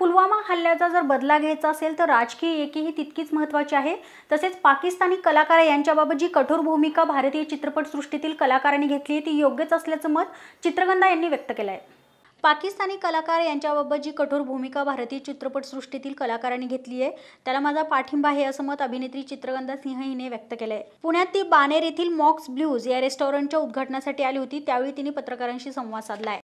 पुलवामा हल्ल्याचा जर बदला घ्यायचा असेल तर राजकीय एकी ही तितकीच महत्त्वाची आहे तसेच पाकिस्तानी कलाकार यांच्याबाबत जी कठोर भूमिका भारतीय चित्रपटसृष्टीतील कलाकारांनी घेतली ती योग्यच असल्याचं मत चित्रगंधा यांनी व्यक्त केलं आहे पाकिस्तानी कलाकार यांच्याबाबत जी कठोर भूमिका भारतीय चित्रपटसृष्टीतील कलाकारांनी घेतली आहे त्याला माझा पाठिंबा आहे असं मत अभिनेत्री चित्रगंधा सिंह हिने व्यक्त केलं आहे पुण्यात ती बानेर येथील मॉक्स ब्ल्यूज या रेस्टॉरंटच्या उद्घाटनासाठी आली होती त्यावेळी तिने पत्रकारांशी संवाद साधला आहे